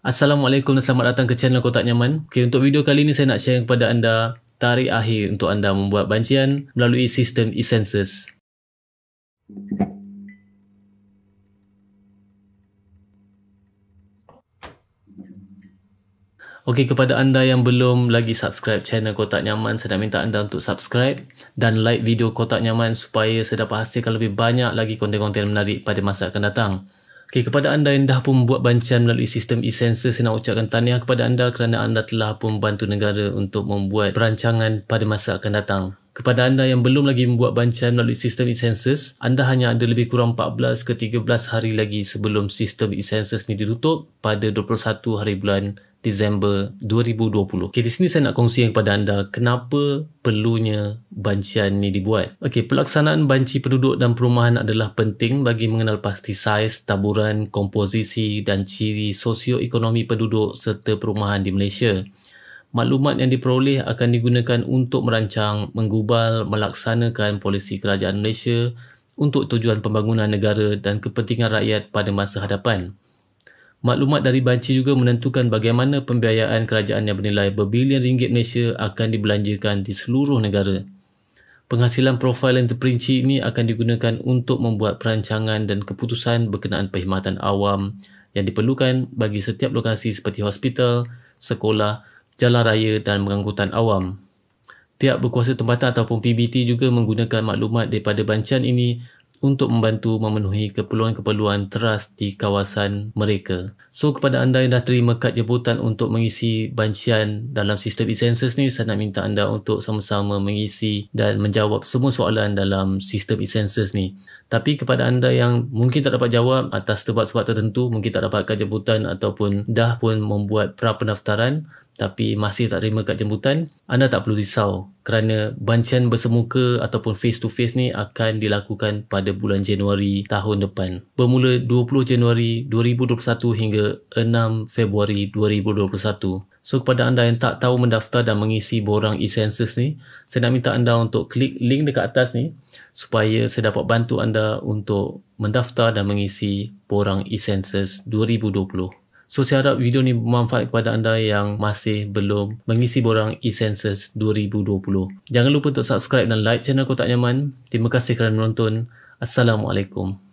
Assalamualaikum dan selamat datang ke channel Kotak Nyaman. Okay, untuk video kali ini saya nak share kepada anda tarikh akhir untuk anda membuat bancian melalui sistem e-census. Okey kepada anda yang belum lagi subscribe channel Kotak Nyaman saya nak minta anda untuk subscribe dan like video Kotak Nyaman supaya saya dapat hasilkan lebih banyak lagi konten-konten menarik pada masa akan datang. Okay, kepada anda yang dah pun membuat bancian melalui sistem e-sensor, saya nak ucapkan tahniah kepada anda kerana anda telah pun membantu negara untuk membuat perancangan pada masa akan datang kepada anda yang belum lagi membuat bancaan melalui sistem e-census, anda hanya ada lebih kurang 14 ke 13 hari lagi sebelum sistem e-census ini ditutup pada 21 hari bulan Disember 2020. Okay, di sini saya nak kongsi kepada anda kenapa perlunya bancian ini dibuat. Okay, pelaksanaan banci penduduk dan perumahan adalah penting bagi mengenal pasti saiz, taburan, komposisi dan ciri sosioekonomi penduduk serta perumahan di Malaysia maklumat yang diperoleh akan digunakan untuk merancang, menggubal, melaksanakan polisi kerajaan Malaysia untuk tujuan pembangunan negara dan kepentingan rakyat pada masa hadapan. Maklumat dari banci juga menentukan bagaimana pembiayaan kerajaan yang bernilai berbilion ringgit Malaysia akan dibelanjakan di seluruh negara. Penghasilan profil yang terperinci ini akan digunakan untuk membuat perancangan dan keputusan berkenaan perkhidmatan awam yang diperlukan bagi setiap lokasi seperti hospital, sekolah, jalan raya dan pengangkutan awam. Pihak berkuasa tempatan ataupun PBT juga menggunakan maklumat daripada bancian ini untuk membantu memenuhi keperluan-keperluan teras di kawasan mereka. So kepada anda yang dah terima kad jemputan untuk mengisi bancian dalam sistem e-census ni, saya nak minta anda untuk sama-sama mengisi dan menjawab semua soalan dalam sistem e-census ni. Tapi kepada anda yang mungkin tak dapat jawab atas sebab-sebab tertentu, mungkin tak dapat kad jemputan ataupun dah pun membuat pra-pendaftaran, tapi masih tak terima kad jemputan, anda tak perlu risau kerana bancian bersemuka ataupun face to face ni akan dilakukan pada bulan Januari tahun depan. Bermula 20 Januari 2021 hingga 6 Februari 2021. So kepada anda yang tak tahu mendaftar dan mengisi borang e-census ni, saya nak minta anda untuk klik link dekat atas ni supaya saya dapat bantu anda untuk mendaftar dan mengisi borang e-census 2020. So saya harap video ni bermanfaat kepada anda yang masih belum mengisi borang e-census 2020. Jangan lupa untuk subscribe dan like channel Kotak Nyaman. Terima kasih kerana menonton. Assalamualaikum.